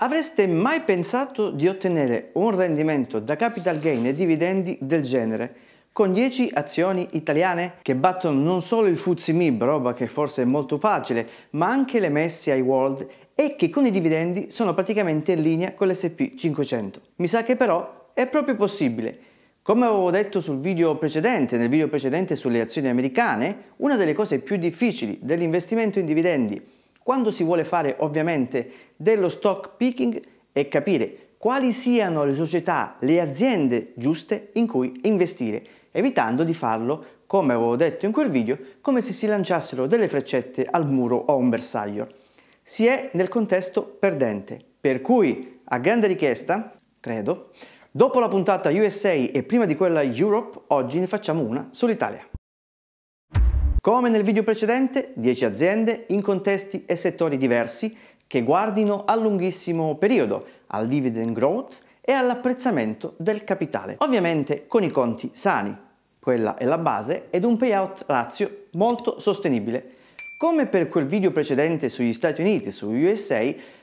Avreste mai pensato di ottenere un rendimento da capital gain e dividendi del genere con 10 azioni italiane che battono non solo il FTSE MIB, roba che forse è molto facile, ma anche le ai World e che con i dividendi sono praticamente in linea con l'S&P 500. Mi sa che però è proprio possibile. Come avevo detto sul video precedente, nel video precedente sulle azioni americane, una delle cose più difficili dell'investimento in dividendi quando si vuole fare ovviamente dello stock picking e capire quali siano le società, le aziende giuste in cui investire, evitando di farlo, come avevo detto in quel video, come se si lanciassero delle freccette al muro o a un bersaglio. Si è nel contesto perdente, per cui a grande richiesta, credo, dopo la puntata USA e prima di quella Europe, oggi ne facciamo una sull'Italia. Come nel video precedente, 10 aziende in contesti e settori diversi che guardino a lunghissimo periodo al dividend growth e all'apprezzamento del capitale, ovviamente con i conti sani, quella è la base, ed un payout ratio molto sostenibile. Come per quel video precedente sugli Stati Uniti, e su USA,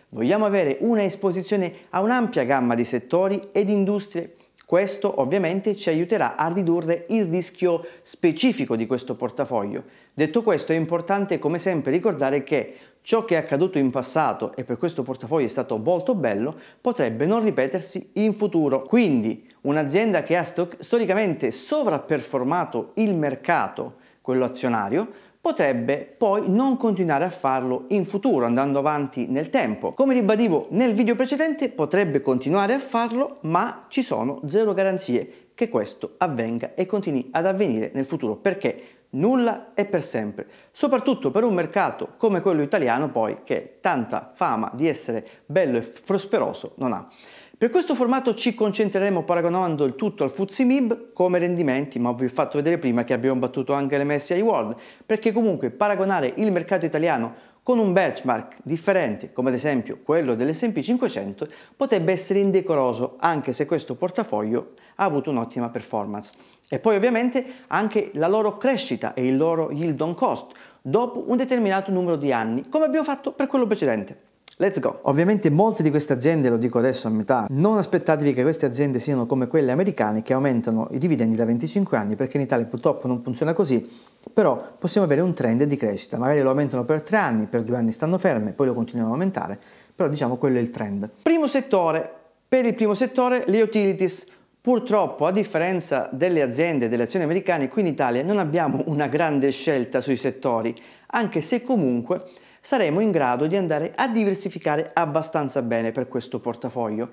vogliamo avere una esposizione a un'ampia gamma di settori ed industrie questo ovviamente ci aiuterà a ridurre il rischio specifico di questo portafoglio. Detto questo è importante come sempre ricordare che ciò che è accaduto in passato e per questo portafoglio è stato molto bello potrebbe non ripetersi in futuro. Quindi un'azienda che ha storicamente sovrapperformato il mercato, quello azionario, potrebbe poi non continuare a farlo in futuro, andando avanti nel tempo. Come ribadivo nel video precedente, potrebbe continuare a farlo, ma ci sono zero garanzie che questo avvenga e continui ad avvenire nel futuro, perché nulla è per sempre, soprattutto per un mercato come quello italiano poi che tanta fama di essere bello e prosperoso non ha. Per questo formato ci concentreremo paragonando il tutto al MIB come rendimenti, ma vi ho fatto vedere prima che abbiamo battuto anche le MSI World, perché comunque paragonare il mercato italiano con un benchmark differente, come ad esempio quello dell'S&P 500, potrebbe essere indecoroso, anche se questo portafoglio ha avuto un'ottima performance. E poi ovviamente anche la loro crescita e il loro yield on cost dopo un determinato numero di anni, come abbiamo fatto per quello precedente. Let's go! Ovviamente molte di queste aziende, lo dico adesso a metà, non aspettatevi che queste aziende siano come quelle americane che aumentano i dividendi da 25 anni perché in Italia purtroppo non funziona così, però possiamo avere un trend di crescita, magari lo aumentano per 3 anni, per 2 anni stanno ferme, poi lo continuano ad aumentare, però diciamo quello è il trend. Primo settore, per il primo settore le utilities. Purtroppo, a differenza delle aziende e delle azioni americane, qui in Italia non abbiamo una grande scelta sui settori, anche se comunque saremo in grado di andare a diversificare abbastanza bene per questo portafoglio.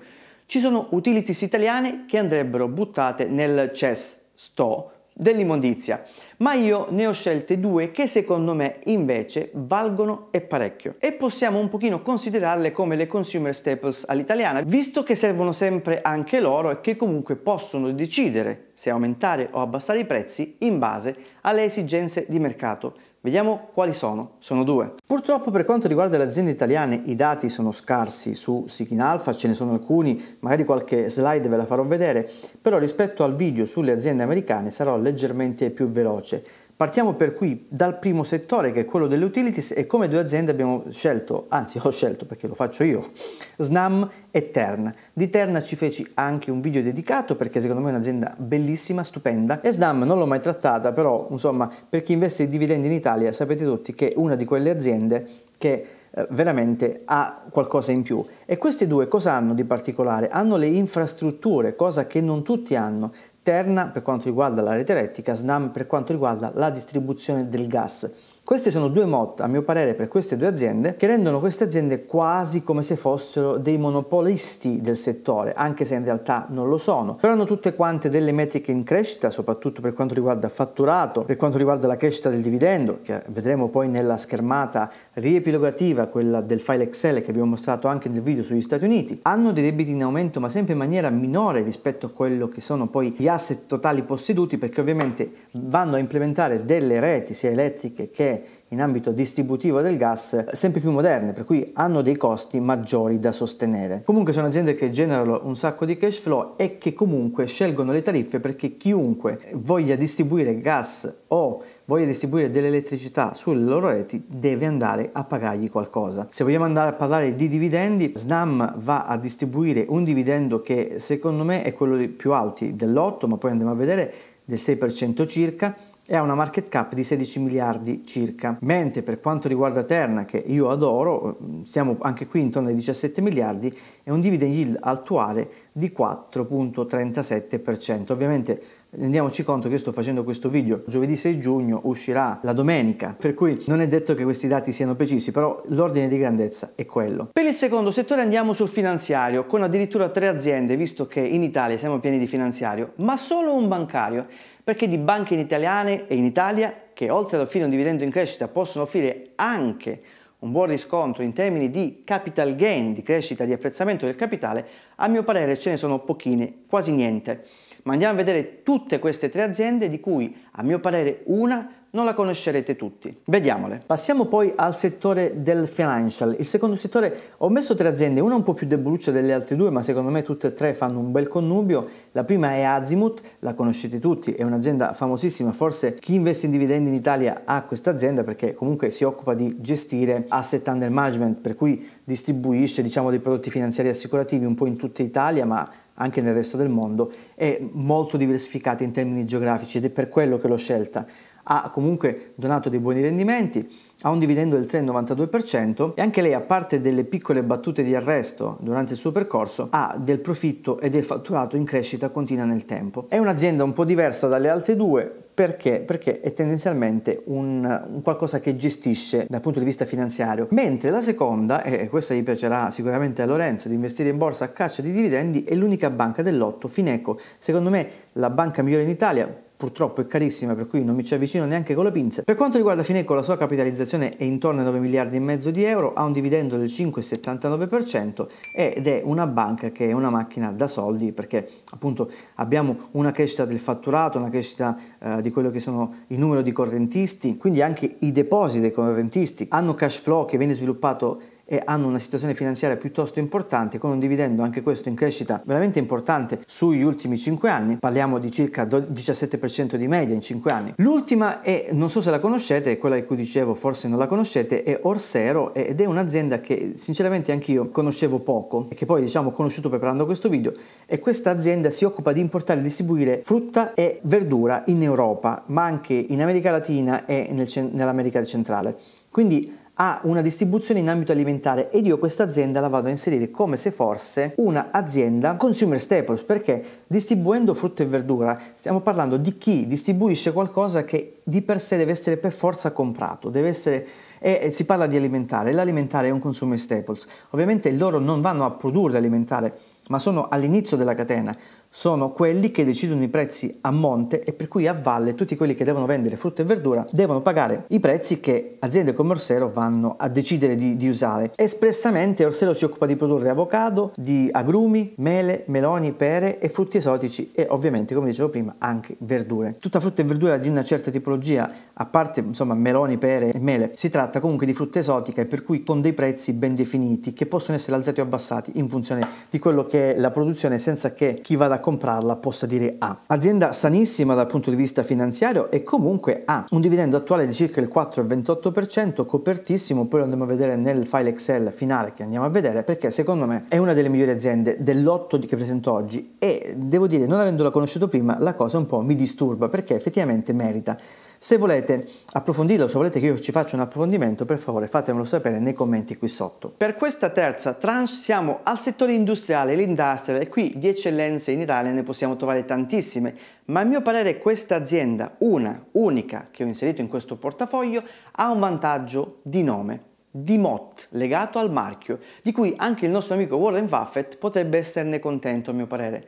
Ci sono utilities italiane che andrebbero buttate nel cesto dell'immondizia, ma io ne ho scelte due che secondo me invece valgono e parecchio e possiamo un pochino considerarle come le consumer staples all'italiana, visto che servono sempre anche loro e che comunque possono decidere se aumentare o abbassare i prezzi in base alle esigenze di mercato. Vediamo quali sono. Sono due. Purtroppo per quanto riguarda le aziende italiane i dati sono scarsi su Sikin Alpha, ce ne sono alcuni, magari qualche slide ve la farò vedere, però rispetto al video sulle aziende americane sarò leggermente più veloce Partiamo per qui dal primo settore che è quello delle utilities e come due aziende abbiamo scelto, anzi ho scelto perché lo faccio io, Snam e Terna. Di Terna ci feci anche un video dedicato perché secondo me è un'azienda bellissima, stupenda e Snam non l'ho mai trattata però insomma per chi investe i dividendi in Italia sapete tutti che è una di quelle aziende che eh, veramente ha qualcosa in più. E queste due cosa hanno di particolare? Hanno le infrastrutture, cosa che non tutti hanno interna per quanto riguarda la rete elettrica, SNAM per quanto riguarda la distribuzione del gas. Questi sono due mod, a mio parere, per queste due aziende che rendono queste aziende quasi come se fossero dei monopolisti del settore, anche se in realtà non lo sono. Però hanno tutte quante delle metriche in crescita, soprattutto per quanto riguarda fatturato, per quanto riguarda la crescita del dividendo, che vedremo poi nella schermata riepilogativa, quella del file Excel che vi ho mostrato anche nel video sugli Stati Uniti. Hanno dei debiti in aumento, ma sempre in maniera minore rispetto a quello che sono poi gli asset totali posseduti, perché ovviamente vanno a implementare delle reti, sia elettriche che in ambito distributivo del gas sempre più moderne, per cui hanno dei costi maggiori da sostenere. Comunque sono aziende che generano un sacco di cash flow e che comunque scelgono le tariffe perché chiunque voglia distribuire gas o voglia distribuire dell'elettricità sulle loro reti deve andare a pagargli qualcosa. Se vogliamo andare a parlare di dividendi, Snam va a distribuire un dividendo che secondo me è quello dei più alti dell'8, ma poi andiamo a vedere del 6% circa e ha una market cap di 16 miliardi circa. Mentre per quanto riguarda Terna, che io adoro, eh, siamo anche qui intorno ai 17 miliardi, è un dividend yield attuale di 4.37%. Ovviamente Rendiamoci conto che io sto facendo questo video giovedì 6 giugno, uscirà la domenica, per cui non è detto che questi dati siano precisi, però l'ordine di grandezza è quello. Per il secondo settore andiamo sul finanziario, con addirittura tre aziende, visto che in Italia siamo pieni di finanziario, ma solo un bancario, perché di banche in italiane e in Italia, che oltre ad offrire un dividendo in crescita, possono offrire anche un buon riscontro in termini di capital gain, di crescita, di apprezzamento del capitale, a mio parere ce ne sono pochine, quasi niente. Ma andiamo a vedere tutte queste tre aziende di cui, a mio parere, una non la conoscerete tutti. Vediamole. Passiamo poi al settore del financial. Il secondo settore, ho messo tre aziende, una un po' più deboluccia delle altre due, ma secondo me tutte e tre fanno un bel connubio. La prima è Azimut, la conoscete tutti, è un'azienda famosissima, forse chi investe in dividendi in Italia ha questa azienda perché comunque si occupa di gestire asset under management, per cui distribuisce diciamo, dei prodotti finanziari assicurativi un po' in tutta Italia, ma anche nel resto del mondo, è molto diversificata in termini geografici ed è per quello che l'ho scelta ha comunque donato dei buoni rendimenti, ha un dividendo del 3,92% e anche lei, a parte delle piccole battute di arresto durante il suo percorso, ha del profitto e del fatturato in crescita continua nel tempo. È un'azienda un po' diversa dalle altre due, perché? Perché è tendenzialmente un, un, qualcosa che gestisce dal punto di vista finanziario, mentre la seconda, e questa gli piacerà sicuramente a Lorenzo, di investire in borsa a caccia di dividendi, è l'unica banca dell'otto, Fineco, secondo me la banca migliore in Italia, purtroppo è carissima per cui non mi ci avvicino neanche con le pinze. Per quanto riguarda Fineco la sua capitalizzazione è intorno ai 9 miliardi e mezzo di euro, ha un dividendo del 5,79% ed è una banca che è una macchina da soldi perché appunto abbiamo una crescita del fatturato, una crescita eh, di quello che sono i numeri di correntisti, quindi anche i depositi dei correntisti hanno cash flow che viene sviluppato e hanno una situazione finanziaria piuttosto importante con un dividendo anche questo in crescita veramente importante sugli ultimi 5 anni, parliamo di circa 17% di media in 5 anni. L'ultima è, non so se la conoscete, quella di cui dicevo forse non la conoscete, è Orsero ed è un'azienda che sinceramente anch'io conoscevo poco e che poi diciamo ho conosciuto preparando questo video e questa azienda si occupa di importare e distribuire frutta e verdura in Europa ma anche in America Latina e nel, nell'America centrale. Quindi ha una distribuzione in ambito alimentare ed io questa azienda la vado a inserire come se fosse un'azienda consumer staples perché distribuendo frutta e verdura stiamo parlando di chi distribuisce qualcosa che di per sé deve essere per forza comprato, deve essere e si parla di alimentare, l'alimentare è un consumer staples. Ovviamente loro non vanno a produrre alimentare, ma sono all'inizio della catena, sono quelli che decidono i prezzi a monte e per cui a valle tutti quelli che devono vendere frutta e verdura devono pagare i prezzi che aziende come Orsero vanno a decidere di, di usare. Espressamente Orsero si occupa di produrre avocado, di agrumi, mele, meloni, pere e frutti esotici e ovviamente come dicevo prima anche verdure. Tutta frutta e verdura di una certa tipologia, a parte insomma meloni, pere e mele, si tratta comunque di frutta esotica e per cui con dei prezzi ben definiti che possono essere alzati o abbassati in funzione di quello che è la produzione senza che chi vada a comprarla possa dire A. Azienda sanissima dal punto di vista finanziario e comunque ha un dividendo attuale di circa il 4,28%, copertissimo, poi lo andremo a vedere nel file Excel finale che andiamo a vedere perché secondo me è una delle migliori aziende dell'otto che presento oggi e devo dire non avendola conosciuto prima la cosa un po' mi disturba perché effettivamente merita. Se volete approfondirlo, se volete che io ci faccia un approfondimento, per favore fatemelo sapere nei commenti qui sotto. Per questa terza tranche siamo al settore industriale, l'industria, e qui di eccellenze in Italia ne possiamo trovare tantissime, ma a mio parere questa azienda, una, unica, che ho inserito in questo portafoglio, ha un vantaggio di nome di MOT legato al marchio, di cui anche il nostro amico Warren Buffett potrebbe esserne contento a mio parere.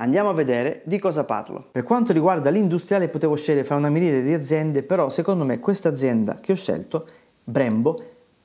Andiamo a vedere di cosa parlo. Per quanto riguarda l'industriale potevo scegliere fra una miriade di aziende, però secondo me questa azienda che ho scelto, Brembo,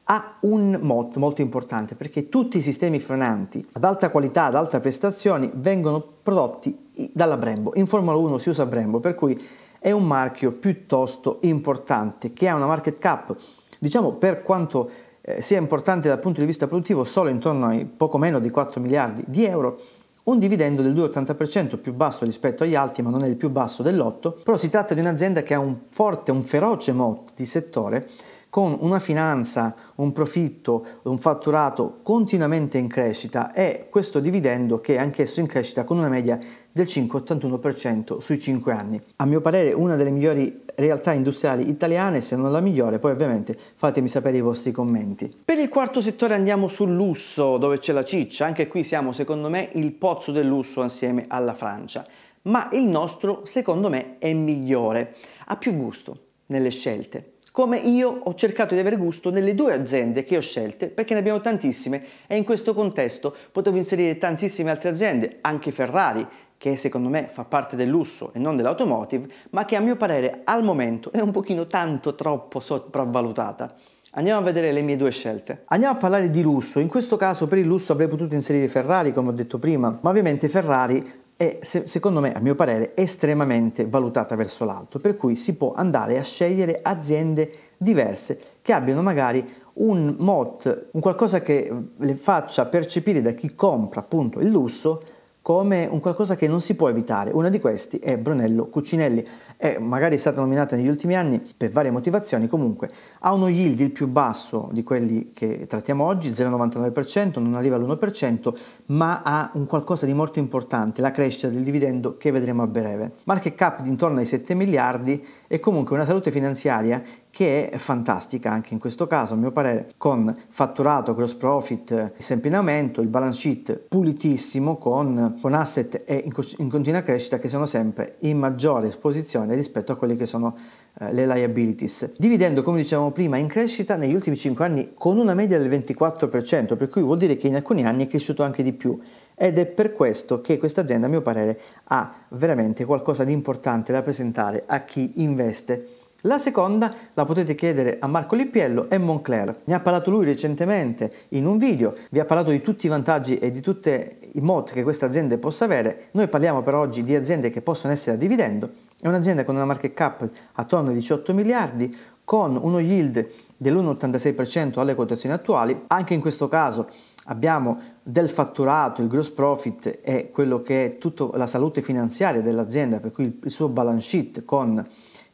ha un mod molto importante perché tutti i sistemi frenanti ad alta qualità, ad alta prestazioni vengono prodotti dalla Brembo. In Formula 1 si usa Brembo, per cui è un marchio piuttosto importante che ha una market cap, diciamo per quanto eh, sia importante dal punto di vista produttivo, solo intorno ai poco meno di 4 miliardi di euro un dividendo del 2,80% più basso rispetto agli altri, ma non è il più basso dell'8, però si tratta di un'azienda che ha un forte, un feroce mot di settore con una finanza, un profitto, un fatturato continuamente in crescita e questo dividendo che è anch'esso in crescita con una media del 5,81% sui 5 anni. A mio parere una delle migliori realtà industriali italiane, se non la migliore, poi ovviamente fatemi sapere i vostri commenti. Per il quarto settore andiamo sul lusso, dove c'è la ciccia, anche qui siamo secondo me il pozzo del lusso assieme alla Francia, ma il nostro secondo me è migliore, ha più gusto nelle scelte, come io ho cercato di avere gusto nelle due aziende che ho scelte, perché ne abbiamo tantissime e in questo contesto potevo inserire tantissime altre aziende, anche Ferrari, che secondo me fa parte del lusso e non dell'automotive, ma che a mio parere al momento è un pochino tanto troppo sopravvalutata. Andiamo a vedere le mie due scelte. Andiamo a parlare di lusso, in questo caso per il lusso avrei potuto inserire Ferrari come ho detto prima, ma ovviamente Ferrari è, secondo me, a mio parere, estremamente valutata verso l'alto, per cui si può andare a scegliere aziende diverse che abbiano magari un mod, un qualcosa che le faccia percepire da chi compra appunto il lusso come un qualcosa che non si può evitare. Una di questi è Brunello Cucinelli è magari stata nominata negli ultimi anni per varie motivazioni, comunque ha uno yield il più basso di quelli che trattiamo oggi, 0,99%, non arriva all'1%, ma ha un qualcosa di molto importante, la crescita del dividendo che vedremo a breve. Market cap di intorno ai 7 miliardi e comunque una salute finanziaria che è fantastica anche in questo caso, a mio parere, con fatturato, gross profit, sempre in aumento, il balance sheet pulitissimo con, con asset e in, in, continua crescita che sono sempre in maggiore esposizione rispetto a quelle che sono eh, le liabilities. Dividendo, come dicevamo prima, in crescita negli ultimi 5 anni con una media del 24%, per cui vuol dire che in alcuni anni è cresciuto anche di più ed è per questo che questa azienda, a mio parere, ha veramente qualcosa di importante da presentare a chi investe la seconda la potete chiedere a Marco Lippiello e Moncler. Ne ha parlato lui recentemente in un video, vi ha parlato di tutti i vantaggi e di tutti i mod che queste aziende possa avere. Noi parliamo per oggi di aziende che possono essere a dividendo. È un'azienda con una market cap attorno ai 18 miliardi, con uno yield dell'1,86% alle quotazioni attuali. Anche in questo caso abbiamo del fatturato, il gross profit e quello che è tutta la salute finanziaria dell'azienda, per cui il suo balance sheet con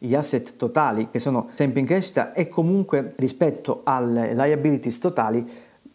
gli asset totali che sono sempre in crescita e comunque rispetto alle liabilities totali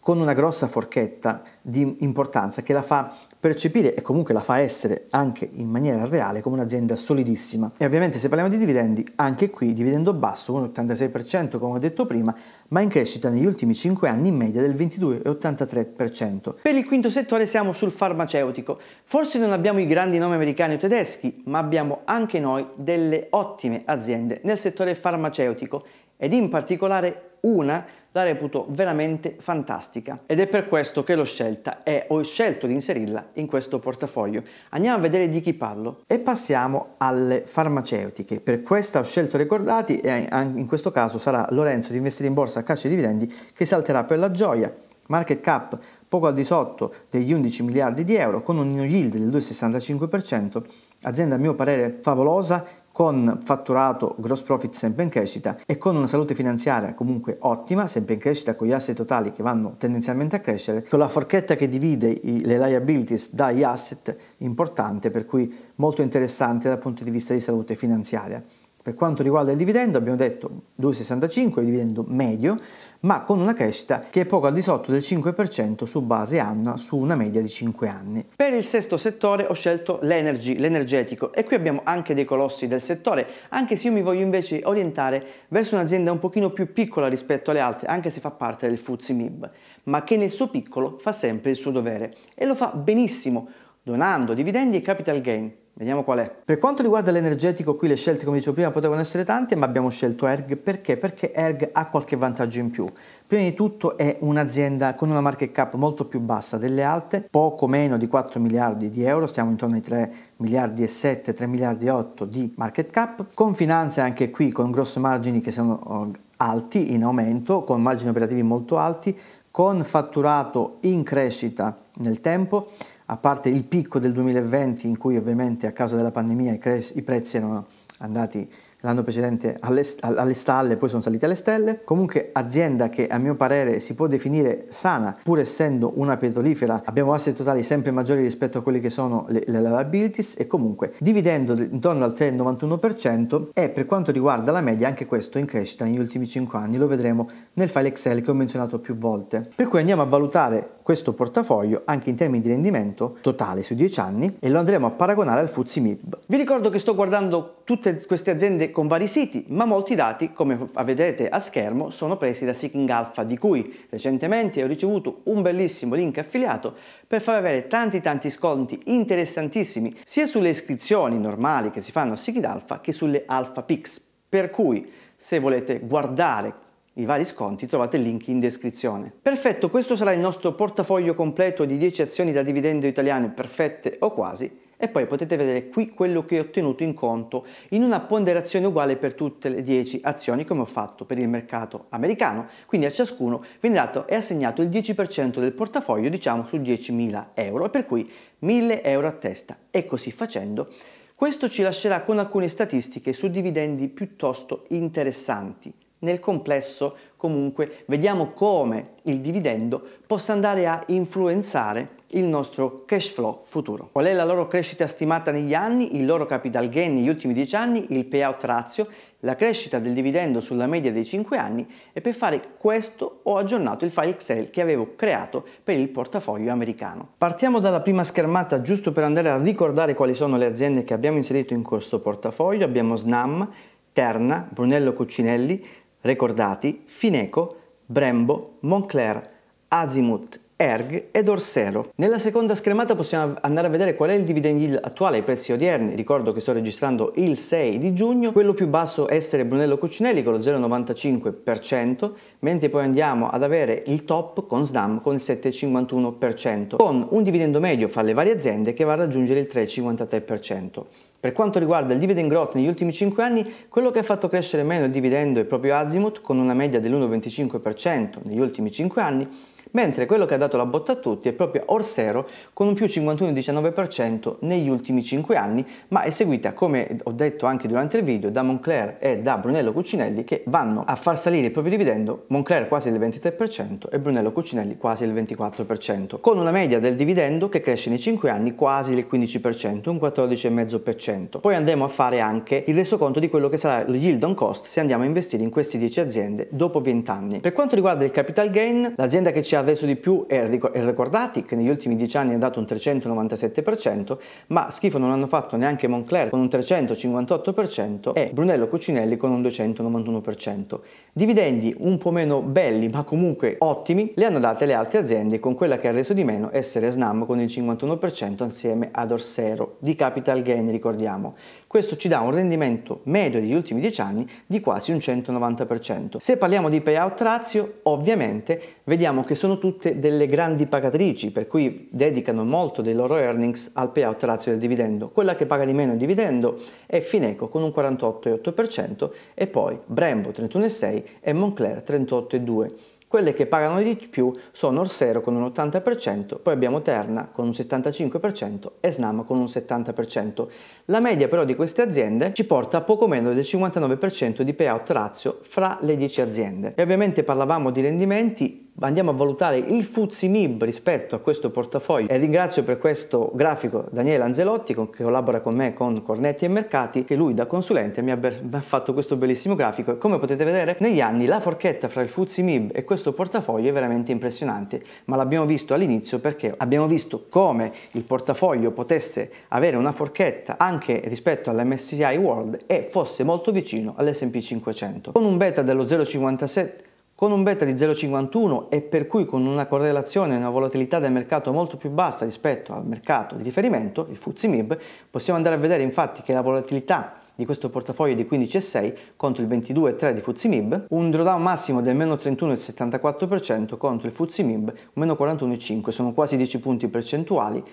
con una grossa forchetta di importanza che la fa percepire e comunque la fa essere anche in maniera reale come un'azienda solidissima. E ovviamente se parliamo di dividendi, anche qui dividendo basso 1,86% come ho detto prima, ma in crescita negli ultimi 5 anni in media del 22,83%. Per il quinto settore siamo sul farmaceutico. Forse non abbiamo i grandi nomi americani o tedeschi, ma abbiamo anche noi delle ottime aziende nel settore farmaceutico ed in particolare una la reputo veramente fantastica ed è per questo che l'ho scelta e ho scelto di inserirla in questo portafoglio. Andiamo a vedere di chi parlo e passiamo alle farmaceutiche. Per questa ho scelto Ricordati e in questo caso sarà Lorenzo di investire in borsa a caccia e dividendi che salterà per la gioia. Market cap poco al di sotto degli 11 miliardi di euro con un new yield del 2,65%, azienda a mio parere favolosa con fatturato gross profit sempre in crescita e con una salute finanziaria comunque ottima, sempre in crescita con gli asset totali che vanno tendenzialmente a crescere, con la forchetta che divide i, le liabilities dagli asset importante, per cui molto interessante dal punto di vista di salute finanziaria. Per quanto riguarda il dividendo abbiamo detto 2,65, il dividendo medio, ma con una crescita che è poco al di sotto del 5% su base annua su una media di 5 anni. Per il sesto settore ho scelto l'energy, l'energetico e qui abbiamo anche dei colossi del settore, anche se io mi voglio invece orientare verso un'azienda un pochino più piccola rispetto alle altre, anche se fa parte del FTSE MIB, ma che nel suo piccolo fa sempre il suo dovere e lo fa benissimo, donando dividendi e capital gain. Vediamo qual è. Per quanto riguarda l'energetico, qui le scelte, come dicevo prima, potevano essere tante, ma abbiamo scelto ERG perché? Perché ERG ha qualche vantaggio in più. Prima di tutto è un'azienda con una market cap molto più bassa delle altre, poco meno di 4 miliardi di euro, stiamo intorno ai 3 miliardi e 7, 3 miliardi e 8 di market cap, con finanze anche qui con grossi margini che sono eh, alti in aumento, con margini operativi molto alti, con fatturato in crescita nel tempo a parte il picco del 2020 in cui ovviamente a causa della pandemia i prezzi erano andati l'anno precedente alle, alle stalle, poi sono saliti alle stelle. Comunque azienda che a mio parere si può definire sana, pur essendo una petrolifera, abbiamo asset totali sempre maggiori rispetto a quelli che sono le, le liabilities e comunque dividendo intorno al 3,91% e per quanto riguarda la media anche questo in crescita negli ultimi 5 anni, lo vedremo nel file Excel che ho menzionato più volte. Per cui andiamo a valutare questo portafoglio anche in termini di rendimento totale sui 10 anni e lo andremo a paragonare al FTSE MIB. Vi ricordo che sto guardando tutte queste aziende con vari siti, ma molti dati, come vedete a schermo, sono presi da Seeking Alpha, di cui recentemente ho ricevuto un bellissimo link affiliato per far avere tanti tanti sconti interessantissimi sia sulle iscrizioni normali che si fanno a Seeking Alpha che sulle Alpha Pix. Per cui, se volete guardare i vari sconti trovate il link in descrizione. Perfetto, questo sarà il nostro portafoglio completo di 10 azioni da dividendo italiane perfette o quasi e poi potete vedere qui quello che ho ottenuto in conto in una ponderazione uguale per tutte le 10 azioni come ho fatto per il mercato americano, quindi a ciascuno viene dato e assegnato il 10% del portafoglio diciamo su 10.000 euro, per cui 1.000 euro a testa e così facendo questo ci lascerà con alcune statistiche su dividendi piuttosto interessanti. Nel complesso comunque vediamo come il dividendo possa andare a influenzare il nostro cash flow futuro. Qual è la loro crescita stimata negli anni, il loro capital gain negli ultimi 10 anni, il payout ratio, la crescita del dividendo sulla media dei 5 anni e per fare questo ho aggiornato il file Excel che avevo creato per il portafoglio americano. Partiamo dalla prima schermata giusto per andare a ricordare quali sono le aziende che abbiamo inserito in questo portafoglio. Abbiamo Snam, Terna, Brunello Cuccinelli, Recordati, Fineco, Brembo, Moncler, Azimut ERG ed Orsero. Nella seconda schermata possiamo andare a vedere qual è il dividend yield attuale ai prezzi odierni, ricordo che sto registrando il 6 di giugno, quello più basso essere Brunello Cucinelli con lo 0,95%, mentre poi andiamo ad avere il top con SDAM con il 7,51%, con un dividendo medio fra le varie aziende che va a raggiungere il 3,53%. Per quanto riguarda il dividend growth negli ultimi 5 anni, quello che ha fatto crescere meno il dividendo è proprio Azimut con una media dell'1,25% negli ultimi 5 anni, mentre quello che ha dato la botta a tutti è proprio Orsero con un più 51,19% negli ultimi 5 anni, ma è seguita, come ho detto anche durante il video, da Moncler e da Brunello Cucinelli che vanno a far salire il proprio dividendo, Moncler quasi il 23% e Brunello Cucinelli quasi il 24%, con una media del dividendo che cresce nei 5 anni quasi il 15%, un 14,5%. Poi andremo a fare anche il resoconto di quello che sarà il yield on cost se andiamo a investire in queste 10 aziende dopo 20 anni. Per quanto riguarda il capital gain, l'azienda che ci ci ha di più è ricordati che negli ultimi dieci anni è andato un 397%, ma schifo non hanno fatto neanche Moncler con un 358% e Brunello Cucinelli con un 291%. Dividendi un po' meno belli, ma comunque ottimi, le hanno date le altre aziende, con quella che ha reso di meno essere Snam con il 51% insieme ad Orsero di Capital Gain, ricordiamo. Questo ci dà un rendimento medio degli ultimi 10 anni di quasi un 190%. Se parliamo di payout ratio, ovviamente vediamo che sono tutte delle grandi pagatrici, per cui dedicano molto dei loro earnings al payout ratio del dividendo. Quella che paga di meno il dividendo è Fineco con un 48,8% e poi Brembo 31,6% e Moncler 38,2%. Quelle che pagano di più sono Orsero con un 80%, poi abbiamo Terna con un 75% e Snam con un 70%. La media però di queste aziende ci porta a poco meno del 59% di payout ratio fra le 10 aziende. E ovviamente parlavamo di rendimenti andiamo a valutare il FUZIMIB rispetto a questo portafoglio e ringrazio per questo grafico Daniele Anzelotti che collabora con me con Cornetti e Mercati che lui da consulente mi ha, fatto questo bellissimo grafico come potete vedere negli anni la forchetta fra il FUZIMIB e questo portafoglio è veramente impressionante ma l'abbiamo visto all'inizio perché abbiamo visto come il portafoglio potesse avere una forchetta anche rispetto all'MSCI World e fosse molto vicino all'S&P 500 con un beta dello 0,57 con un beta di 0,51 e per cui con una correlazione e una volatilità del mercato molto più bassa rispetto al mercato di riferimento, il FTSE MIB, possiamo andare a vedere infatti che la volatilità di questo portafoglio è di 15,6 contro il 22,3 di FTSE MIB, un drawdown massimo del meno 31,74% contro il FTSE MIB meno 41,5, sono quasi 10 punti percentuali,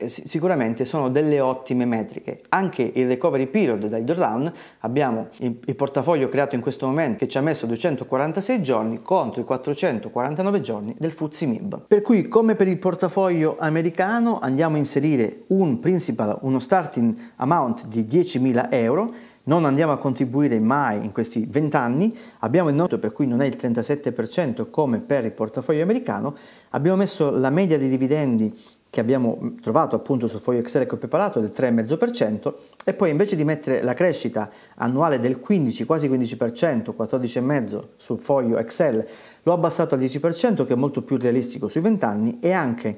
eh, sicuramente sono delle ottime metriche. Anche il recovery period dal drawdown, abbiamo il portafoglio creato in questo momento che ci ha messo 246 giorni contro i 449 giorni del FTSE MIB. Per cui come per il portafoglio americano andiamo a inserire un principal, uno starting amount di 10.000 euro non andiamo a contribuire mai in questi 20 anni, abbiamo il noto per cui non è il 37% come per il portafoglio americano, abbiamo messo la media dei dividendi che abbiamo mm, trovato appunto sul foglio Excel che ho preparato del 3,5% e poi invece di mettere la crescita annuale del 15, quasi 15%, 14,5% sul foglio Excel, l'ho abbassato al 10% che è molto più realistico sui 20 anni e anche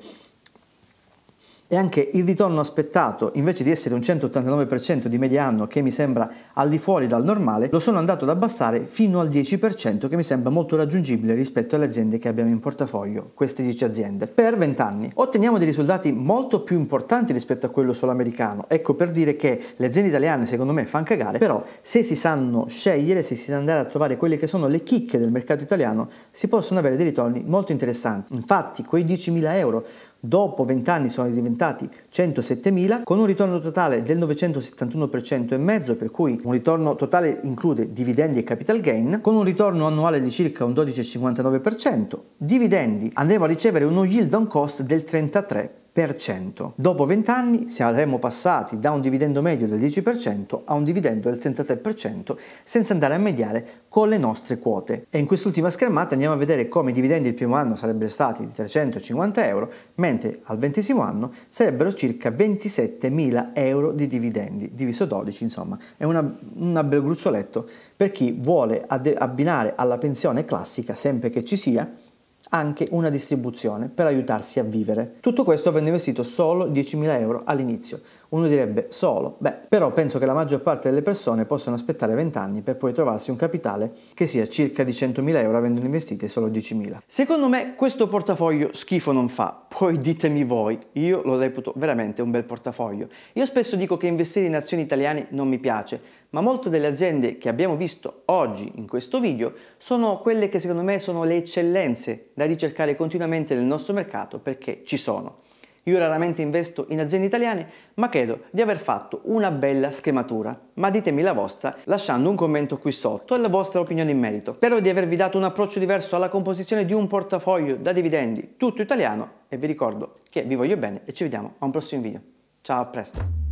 e anche il ritorno aspettato, invece di essere un 189% di media anno che mi sembra al di fuori dal normale, lo sono andato ad abbassare fino al 10% che mi sembra molto raggiungibile rispetto alle aziende che abbiamo in portafoglio, queste 10 aziende, per 20 anni. Otteniamo dei risultati molto più importanti rispetto a quello solo americano, ecco per dire che le aziende italiane secondo me fanno cagare, però se si sanno scegliere, se si sa andare a trovare quelle che sono le chicche del mercato italiano, si possono avere dei ritorni molto interessanti. Infatti quei 10.000 euro dopo 20 anni sono diventati 107.000 con un ritorno totale del 971,5% per cui un ritorno totale include dividendi e capital gain con un ritorno annuale di circa un 12,59%. Dividendi andremo a ricevere uno yield on cost del 33% 10%. Dopo 20 anni saremmo passati da un dividendo medio del 10% a un dividendo del 33% senza andare a mediare con le nostre quote. E in quest'ultima schermata andiamo a vedere come i dividendi il primo anno sarebbero stati di 350 euro, mentre al ventesimo anno sarebbero circa 27.000 euro di dividendi, diviso 12 insomma, è una, una bel gruzzoletto per chi vuole abbinare alla pensione classica, sempre che ci sia, anche una distribuzione per aiutarsi a vivere. Tutto questo avendo investito solo 10.000 euro all'inizio. Uno direbbe solo, beh, però penso che la maggior parte delle persone possano aspettare 20 anni per poi trovarsi un capitale che sia circa di 100.000 euro avendo investiti solo 10.000. Secondo me questo portafoglio schifo non fa, poi ditemi voi, io lo reputo veramente un bel portafoglio. Io spesso dico che investire in azioni italiane non mi piace, ma molte delle aziende che abbiamo visto oggi in questo video sono quelle che secondo me sono le eccellenze da ricercare continuamente nel nostro mercato perché ci sono. Io raramente investo in aziende italiane, ma credo di aver fatto una bella schematura. Ma ditemi la vostra lasciando un commento qui sotto e la vostra opinione in merito. Spero di avervi dato un approccio diverso alla composizione di un portafoglio da dividendi tutto italiano e vi ricordo che vi voglio bene e ci vediamo a un prossimo video. Ciao, a presto!